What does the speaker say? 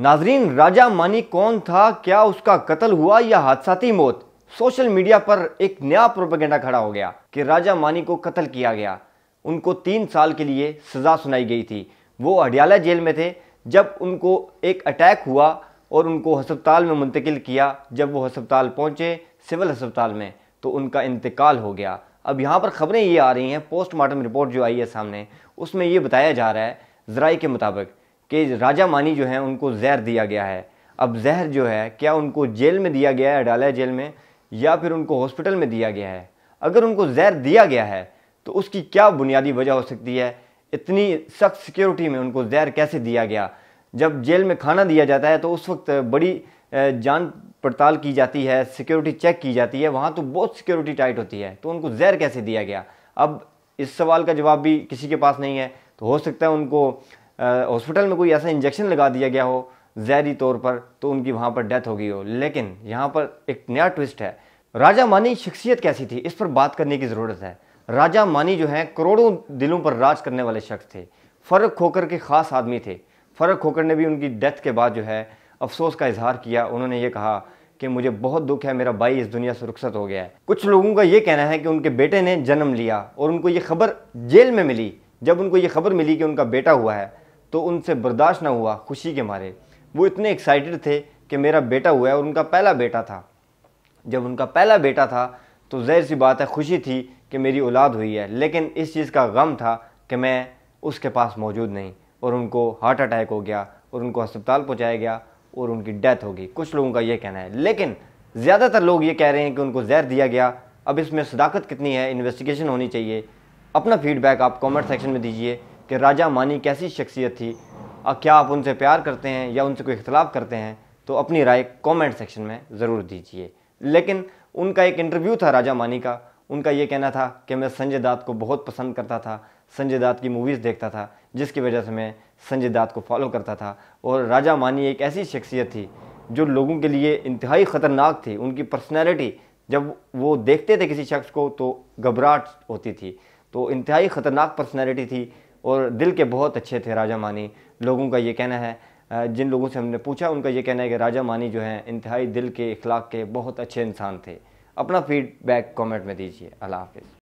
नाजरीन राजा मानी कौन था क्या उसका कत्ल हुआ या हादसाती मौत सोशल मीडिया पर एक नया प्रोपेगेंडा खड़ा हो गया कि राजा मानी को कत्ल किया गया उनको तीन साल के लिए सज़ा सुनाई गई थी वो अडियाला जेल में थे जब उनको एक अटैक हुआ और उनको हस्पताल में मुंतकिल किया जब वो हस्पताल पहुँचे सिविल हस्पताल में तो उनका इंतकाल हो गया अब यहाँ पर खबरें ये आ रही हैं पोस्टमार्टम रिपोर्ट जो आई है सामने उसमें ये बताया जा रहा है ज़राए के मुताबिक कि राजा मानी जो है उनको जहर दिया गया है अब जहर जो है क्या उनको जेल में दिया गया है अडाला जेल में या फिर उनको हॉस्पिटल में दिया गया है अगर उनको जहर दिया गया है तो उसकी क्या बुनियादी वजह हो सकती है इतनी सख्त सिक्योरिटी में उनको जहर कैसे दिया गया जब जेल में खाना दिया जाता है तो उस वक्त बड़ी जान पड़ताल की जाती है सिक्योरिटी चेक की जाती है वहाँ तो बहुत सिक्योरिटी टाइट होती है तो उनको जहर कैसे दिया गया अब इस सवाल का जवाब भी किसी के पास नहीं है तो हो सकता है उनको हॉस्पिटल में कोई ऐसा इंजेक्शन लगा दिया गया हो जहरी तौर पर तो उनकी वहाँ पर डेथ हो गई हो लेकिन यहाँ पर एक नया ट्विस्ट है राजा मानी शख्सियत कैसी थी इस पर बात करने की ज़रूरत है राजा मानी जो हैं करोड़ों दिलों पर राज करने वाले शख्स थे फ़र्क खोकर के ख़ास आदमी थे फ़र्क खोकर ने भी उनकी डेथ के बाद जो है अफसोस का इजहार किया उन्होंने ये कहा कि मुझे बहुत दुख है मेरा भाई इस दुनिया से रुखसत हो गया है कुछ लोगों का ये कहना है कि उनके बेटे ने जन्म लिया और उनको ये खबर जेल में मिली जब उनको ये खबर मिली कि उनका बेटा हुआ है तो उनसे बर्दाश्त ना हुआ खुशी के मारे वो इतने एक्साइटेड थे कि मेरा बेटा हुआ है और उनका पहला बेटा था जब उनका पहला बेटा था तो जहर सी बात है खुशी थी कि मेरी औलाद हुई है लेकिन इस चीज़ का गम था कि मैं उसके पास मौजूद नहीं और उनको हार्ट अटैक हो गया और उनको अस्पताल पहुँचाया गया और उनकी डेथ हो गई कुछ लोगों का ये कहना है लेकिन ज़्यादातर लोग ये कह रहे हैं कि उनको जहर दिया गया अब इसमें सदाकत कितनी है इन्वेस्टिगेशन होनी चाहिए अपना फीडबैक आप कमेंट सेक्शन में दीजिए कि राजा मानी कैसी शख्सियत थी क्या आप उनसे प्यार करते हैं या उनसे कोई इख्तलाफ करते हैं तो अपनी राय कमेंट सेक्शन में ज़रूर दीजिए लेकिन उनका एक इंटरव्यू था राजा मानी का उनका ये कहना था कि मैं संजय दत्त को बहुत पसंद करता था संजय दत्त की मूवीज़ देखता था जिसकी वजह से मैं संजय दत्त को फॉलो करता था और राजा मानी एक ऐसी शख्सियत थी जो लोगों के लिए इंतहाई ख़तरनाक थी उनकी पर्सनैलिटी जब वो देखते थे किसी शख्स को तो घबराहट होती थी तो इंतहाई ख़तरनाक पर्सनैलिटी थी और दिल के बहुत अच्छे थे राजा मानी लोगों का ये कहना है जिन लोगों से हमने पूछा उनका ये कहना है कि राजा मानी जो हैं इंतहाई दिल के इखलाक के बहुत अच्छे इंसान थे अपना फीडबैक कमेंट में दीजिए अल्लाह हाफिज़